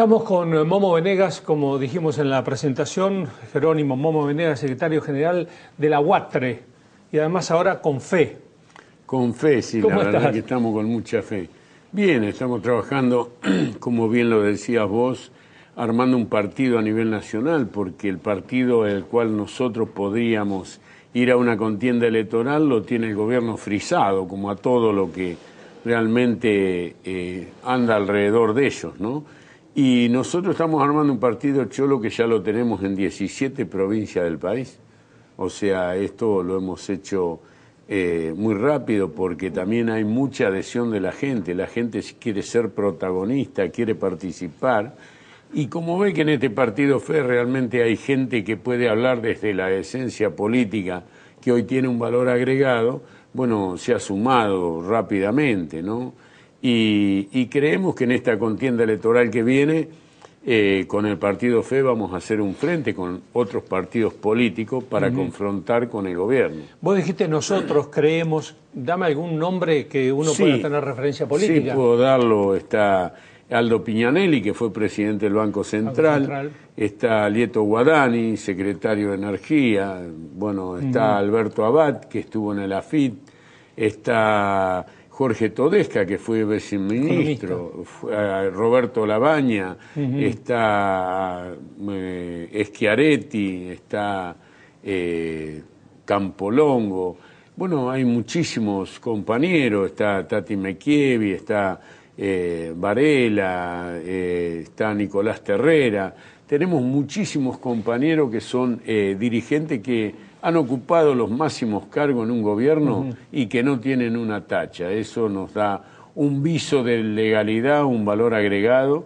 Estamos con eh, Momo Venegas, como dijimos en la presentación, Jerónimo Momo Venegas, secretario general de la UATRE, y además ahora con fe. Con fe, sí, la verdad que estamos con mucha fe. Bien, estamos trabajando, como bien lo decías vos, armando un partido a nivel nacional, porque el partido el cual nosotros podríamos ir a una contienda electoral lo tiene el gobierno frisado, como a todo lo que realmente eh, anda alrededor de ellos, ¿no? Y nosotros estamos armando un partido cholo que ya lo tenemos en 17 provincias del país. O sea, esto lo hemos hecho eh, muy rápido porque también hay mucha adhesión de la gente. La gente quiere ser protagonista, quiere participar. Y como ve que en este partido FE realmente hay gente que puede hablar desde la esencia política, que hoy tiene un valor agregado, bueno, se ha sumado rápidamente, ¿no? y, creemos que en esta contienda electoral que viene, eh, con el partido FE vamos a hacer un frente con otros partidos políticos para confrontar con el gobierno. Vos dijiste nosotros creemos, dame algún nombre que uno pueda tener referencia política. Sí, puedo darlo, está Aldo Piñanelli, que fue presidente del Banco Central, está Lieto Guadani, secretario de Energía, bueno, está Alberto Abad, que estuvo en el AFIT, está... Jorge Todesca, que fue viceministro, Roberto Labaña, está eschiaretti, eh, está eh, Campolongo. Bueno, hay muchísimos compañeros, está Tati Mekievi, está eh, Varela, está Nicolás Terrera. Tenemos muchísimos compañeros que son dirigentes que han ocupado los máximos cargos en un gobierno y que no tienen una tacha. Eso nos da un viso de legalidad, un valor agregado,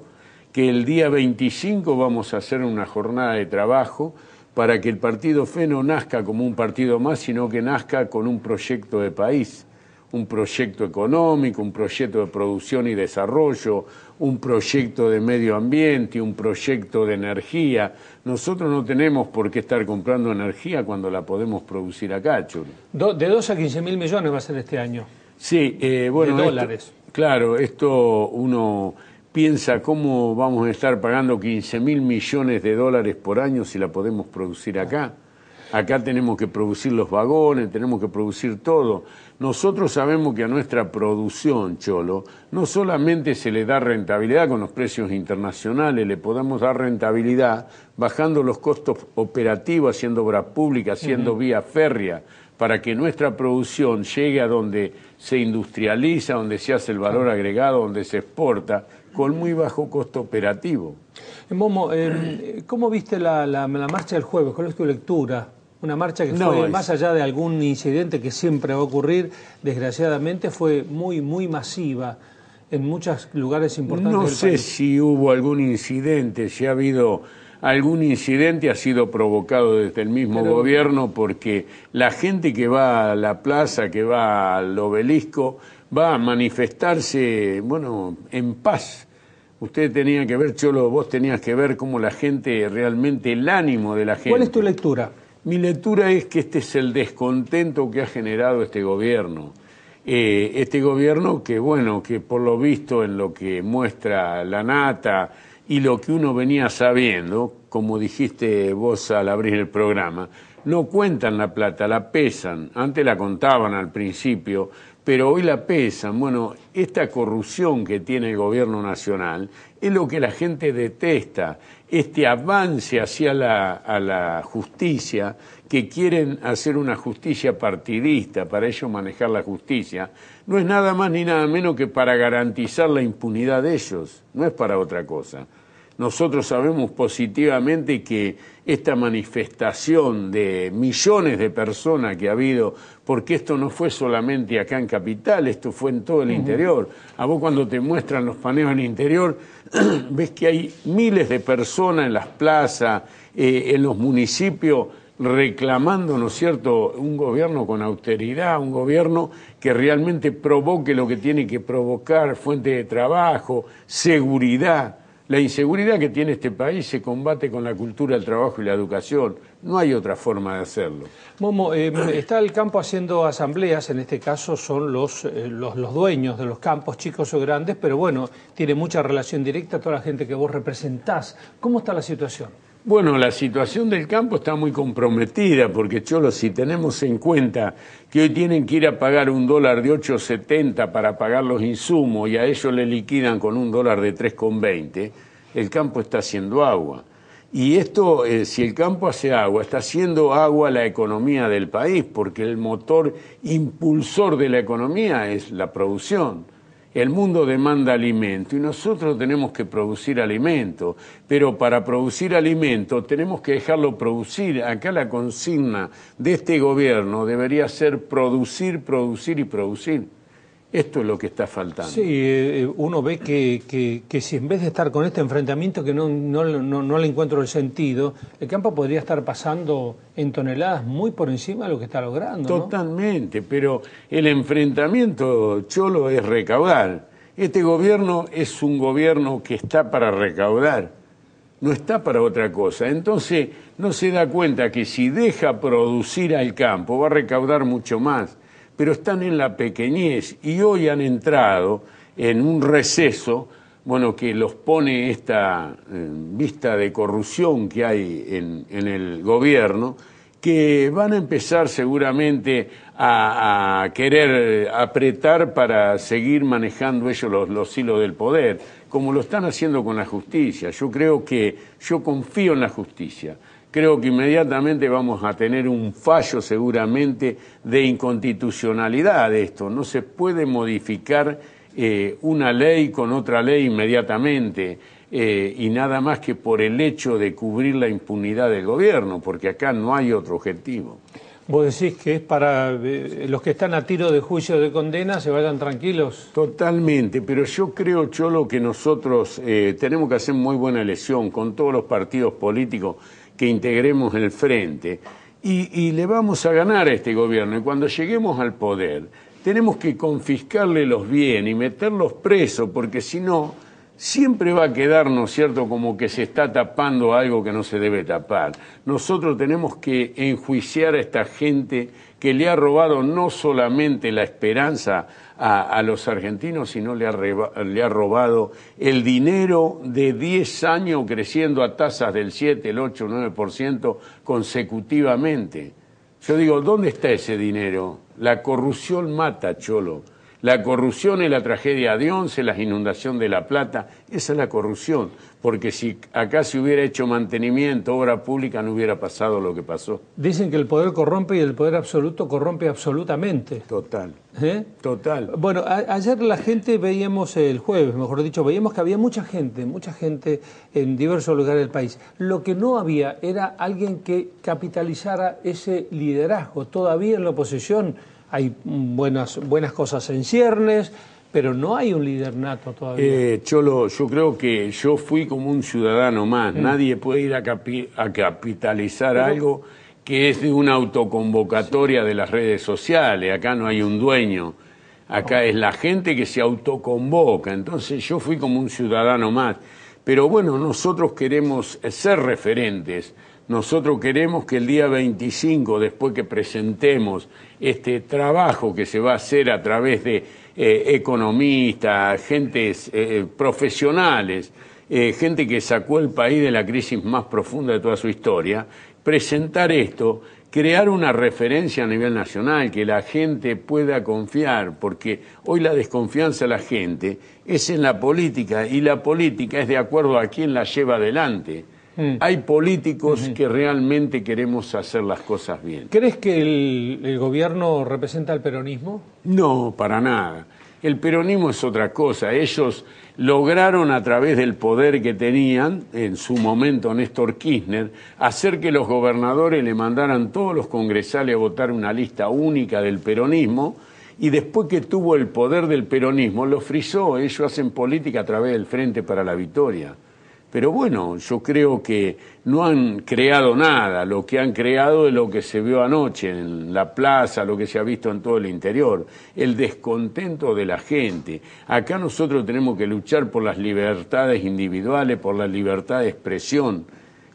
que el día 25 vamos a hacer una jornada de trabajo para que el partido FE no nazca como un partido más, sino que nazca con un proyecto de país un proyecto económico, un proyecto de producción y desarrollo, un proyecto de medio ambiente, un proyecto de energía. Nosotros no tenemos por qué estar comprando energía cuando la podemos producir acá, chulo. de 2 a 15 mil millones va a ser este año. Sí, eh, bueno. dólares. claro, esto uno piensa cómo vamos a estar pagando 15 mil millones de dólares por año si la podemos producir acá acá tenemos que producir los vagones, tenemos que producir todo. Nosotros sabemos que a nuestra producción, Cholo, no solamente se le da rentabilidad con los precios internacionales, le podemos dar rentabilidad bajando los costos operativos, haciendo obra pública, haciendo vía férrea, para que nuestra producción llegue a donde se industrializa, donde se hace el valor agregado, donde se exporta, con muy bajo costo operativo. Eh, Momo, em, ¿cómo viste la, la, marcha del jueves? ¿Cuál es tu lectura? una marcha que fue, más allá de algún incidente que siempre va a ocurrir, desgraciadamente fue muy, muy masiva en muchos lugares importantes. No sé si hubo algún incidente, si ha habido algún incidente, ha sido provocado desde el mismo gobierno, porque la gente que va a la plaza, que va al obelisco, va a manifestarse, bueno, en paz. Usted tenía que ver, Cholo, vos tenías que ver cómo la gente, realmente el ánimo de la gente. ¿Cuál es tu lectura? Mi lectura es que este es el descontento que ha generado este gobierno. Eh, este gobierno que, bueno, que por lo visto en lo que muestra la nata y lo que uno venía sabiendo, como dijiste vos al abrir el programa, no cuentan la plata, la pesan. Antes la contaban al principio, pero hoy la pesan. Bueno, esta corrupción que tiene el gobierno nacional es lo que la gente detesta, este avance hacia la, la justicia, que quieren hacer una justicia partidista, para ellos manejar la justicia, no es nada más ni nada menos que para garantizar la impunidad de ellos, no es para otra cosa. Nosotros sabemos positivamente que esta manifestación de millones de personas que ha habido, porque esto no fue solamente acá en Capital, esto fue en todo el interior. A vos cuando te muestran los paneos en el interior, ves que hay miles de personas en las plazas, eh, en los municipios, reclamando, ¿no es cierto?, un gobierno con austeridad, un gobierno que realmente provoque lo que tiene que provocar, fuente de trabajo, seguridad la inseguridad que tiene este país se combate con la cultura, el trabajo y la educación. No hay otra forma de hacerlo. Momo, eh, está el campo haciendo asambleas, en este caso son los, eh, los, los, dueños de los campos, chicos o grandes, pero bueno, tiene mucha relación directa toda la gente que vos representás. ¿Cómo está la situación? Bueno, la situación del campo está muy comprometida porque, Cholo, si tenemos en cuenta que hoy tienen que ir a pagar un dólar de 8,70 para pagar los insumos y a ellos le liquidan con un dólar de 3,20, el campo está haciendo agua. Y esto, eh, si el campo hace agua, está haciendo agua la economía del país porque el motor impulsor de la economía es la producción. El mundo demanda alimento y nosotros tenemos que producir alimento, pero para producir alimento tenemos que dejarlo producir. Acá la consigna de este gobierno debería ser producir, producir y producir. Esto es lo que está faltando. Sí, eh, eh, uno ve que, que, si en vez de estar con este enfrentamiento que no, no, no, no, le encuentro el sentido, el campo podría estar pasando en toneladas muy por encima de lo que está logrando. Totalmente, pero el enfrentamiento, Cholo, es recaudar. Este gobierno es un gobierno que está para recaudar, no está para otra cosa. Entonces no se da cuenta que si deja producir al campo va a recaudar mucho más pero están en la pequeñez y hoy han entrado en un receso, bueno, que los pone esta eh, vista de corrupción que hay en, el gobierno, que van a empezar seguramente a, querer apretar para seguir manejando ellos los, hilos del poder, como lo están haciendo con la justicia. Yo creo que yo confío en la justicia creo que inmediatamente vamos a tener un fallo seguramente de inconstitucionalidad de esto. No se puede modificar eh, una ley con otra ley inmediatamente eh, y nada más que por el hecho de cubrir la impunidad del gobierno, porque acá no hay otro objetivo. Vos decís que es para eh, los que están a tiro de juicio de condena se vayan tranquilos. Totalmente, pero yo creo, Cholo, que nosotros tenemos que hacer muy buena elección con todos los partidos políticos que integremos el frente y, y le vamos a ganar a este gobierno. Y cuando lleguemos al poder, tenemos que confiscarle los bienes y meterlos presos, porque si no, siempre va a quedarnos, cierto?, como que se está tapando algo que no se debe tapar. Nosotros tenemos que enjuiciar a esta gente que le ha robado no solamente la esperanza a, los argentinos, sino le ha, le ha robado el dinero de 10 años creciendo a tasas del 7, el 8, 9% consecutivamente. Yo digo, ¿dónde está ese dinero? La corrupción mata, Cholo la corrupción y la tragedia de Once, la inundación de La Plata, esa es la corrupción, porque si acá se hubiera hecho mantenimiento, obra pública, no hubiera pasado lo que pasó. Dicen que el poder corrompe y el poder absoluto corrompe absolutamente. Total. ¿Eh? Total. Bueno, ayer la gente veíamos, el jueves mejor dicho, veíamos que había mucha gente, mucha gente en diversos lugares del país. Lo que no había era alguien que capitalizara ese liderazgo. Todavía en la oposición hay buenas, buenas cosas en ciernes, pero no hay un líder nato todavía. Eh, Cholo, yo creo que yo fui como un ciudadano más. Mm. Nadie puede ir a, capitalizar algo que es de una autoconvocatoria de las redes sociales. Acá no hay un dueño. Acá es la gente que se autoconvoca. Entonces yo fui como un ciudadano más. Pero bueno, nosotros queremos ser referentes. Nosotros queremos que el día 25, después que presentemos este trabajo que se va a hacer a través de eh, economistas, gentes eh, eh, profesionales, gente que sacó el país de la crisis más profunda de toda su historia, presentar esto, crear una referencia a nivel nacional, que la gente pueda confiar, porque hoy la desconfianza de la gente es en la política y la política es de acuerdo a quién la lleva adelante. Mm. Hay políticos que realmente queremos hacer las cosas bien. ¿Crees que el, gobierno representa al peronismo? No, para nada. El peronismo es otra cosa. Ellos lograron a través del poder que tenían, en su momento Néstor Kirchner, hacer que los gobernadores le mandaran todos los congresales a votar una lista única del peronismo y después que tuvo el poder del peronismo, lo frisó. Ellos hacen política a través del Frente para la Victoria. Pero bueno, yo creo que no han creado nada, lo que han creado es lo que se vio anoche en la plaza, lo que se ha visto en todo el interior, el descontento de la gente. Acá nosotros tenemos que luchar por las libertades individuales, por la libertad de expresión.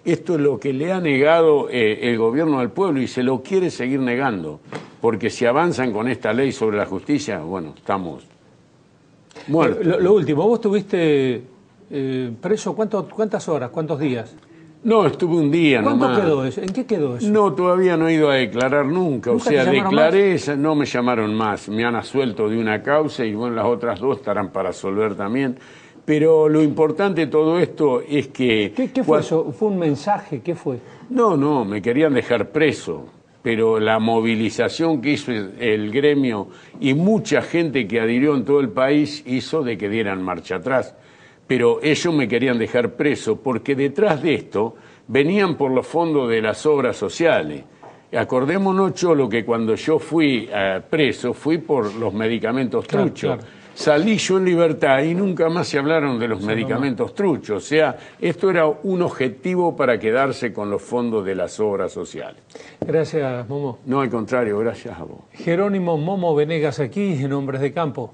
Esto es lo que le ha negado eh, el gobierno al pueblo y se lo quiere seguir negando, porque si avanzan con esta ley sobre la justicia, bueno, estamos muertos. lo último, vos tuviste eh, preso cuántas horas, cuántos días? No, estuve un día ¿Cuánto quedó eso? ¿En qué quedó eso? No, todavía no he ido a declarar nunca. o sea, declaré, no me llamaron más. Me han asuelto de una causa y bueno, las otras dos estarán para resolver también. Pero lo importante de todo esto es que... ¿Qué, fue eso? ¿Fue un mensaje? ¿Qué fue? No, no, me querían dejar preso. Pero la movilización que hizo el gremio y mucha gente que adhirió en todo el país hizo de que dieran marcha atrás pero ellos me querían dejar preso porque detrás de esto venían por los fondos de las obras sociales. Acordémonos, Cholo, que cuando yo fui eh, preso, fui por los medicamentos truchos. Salí yo en libertad y nunca más se hablaron de los medicamentos truchos. O sea, esto era un objetivo para quedarse con los fondos de las obras sociales. Gracias, Momo. No, al contrario, gracias a vos. Jerónimo Momo Venegas aquí, en Hombres de Campo.